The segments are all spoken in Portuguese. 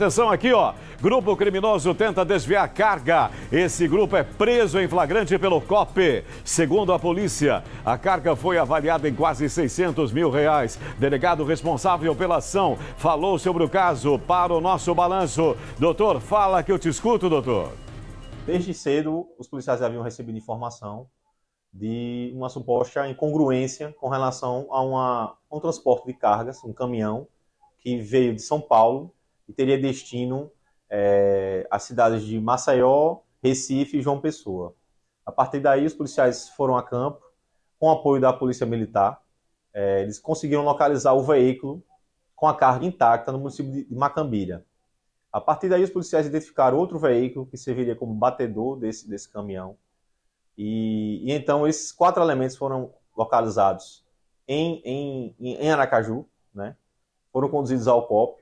Atenção aqui, ó. Grupo criminoso tenta desviar carga. Esse grupo é preso em flagrante pelo COP. Segundo a polícia, a carga foi avaliada em quase 600 mil reais. Delegado responsável pela ação falou sobre o caso para o nosso balanço. Doutor, fala que eu te escuto, doutor. Desde cedo, os policiais haviam recebido informação de uma suposta incongruência com relação a, uma, a um transporte de cargas, um caminhão, que veio de São Paulo e teria destino é, às cidades de Maceió, Recife e João Pessoa. A partir daí, os policiais foram a campo, com apoio da Polícia Militar. É, eles conseguiram localizar o veículo com a carga intacta no município de Macambira. A partir daí, os policiais identificaram outro veículo que serviria como batedor desse, desse caminhão. E, e então, esses quatro elementos foram localizados em, em, em Aracaju, né? foram conduzidos ao COP,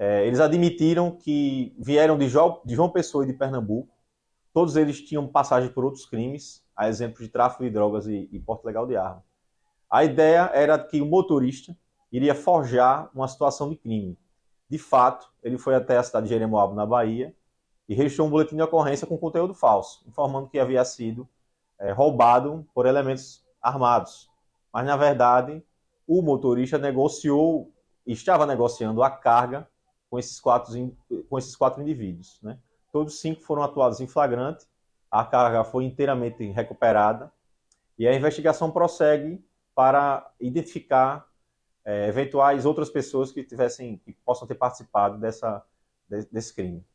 é, eles admitiram que vieram de, de João Pessoa e de Pernambuco. Todos eles tinham passagem por outros crimes, a exemplo de tráfico de drogas e, e porte legal de arma. A ideia era que o motorista iria forjar uma situação de crime. De fato, ele foi até a cidade de Jeremoabo, na Bahia, e registrou um boletim de ocorrência com conteúdo falso, informando que havia sido é, roubado por elementos armados. Mas, na verdade, o motorista negociou, estava negociando a carga com esses quatro, com esses quatro indivíduos. Né? Todos cinco foram atuados em flagrante, a carga foi inteiramente recuperada e a investigação prossegue para identificar é, eventuais outras pessoas que tivessem que possam ter participado dessa, desse crime.